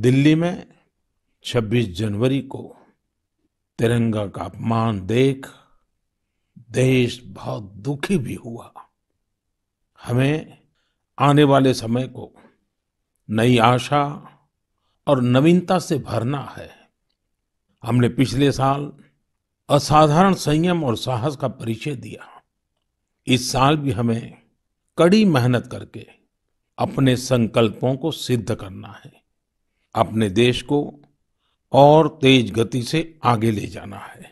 दिल्ली में 26 जनवरी को तिरंगा का अपमान देख देश बहुत दुखी भी हुआ हमें आने वाले समय को नई आशा और नवीनता से भरना है हमने पिछले साल असाधारण संयम और साहस का परिचय दिया इस साल भी हमें कड़ी मेहनत करके अपने संकल्पों को सिद्ध करना है अपने देश को और तेज गति से आगे ले जाना है